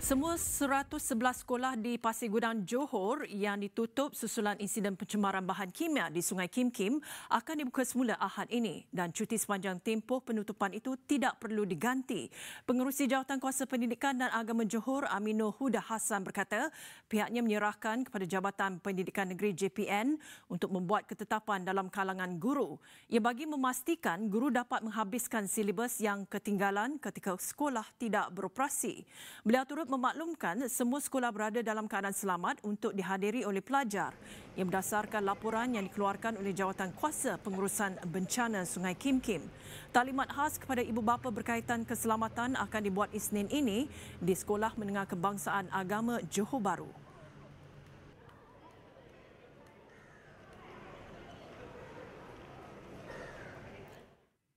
Semua 111 sekolah di Pasir Gudang Johor yang ditutup susulan insiden pencemaran bahan kimia di Sungai Kim Kim akan dibuka semula Ahad ini dan cuti sepanjang tempoh penutupan itu tidak perlu diganti. Pengerusi Jawatan Kuasa Pendidikan dan Agama Johor Amino Huda Hassan berkata pihaknya menyerahkan kepada Jabatan Pendidikan Negeri JPN untuk membuat ketetapan dalam kalangan guru. Ia bagi memastikan guru dapat menghabiskan silibus yang ketinggalan ketika sekolah tidak beroperasi. Beliau turut memaklumkan semua sekolah berada dalam keadaan selamat untuk dihadiri oleh pelajar. Ia berdasarkan laporan yang dikeluarkan oleh jawatan kuasa pengurusan bencana Sungai Kim Kim. Talimat khas kepada ibu bapa berkaitan keselamatan akan dibuat Isnin ini di Sekolah Menengah Kebangsaan Agama Johor Bahru.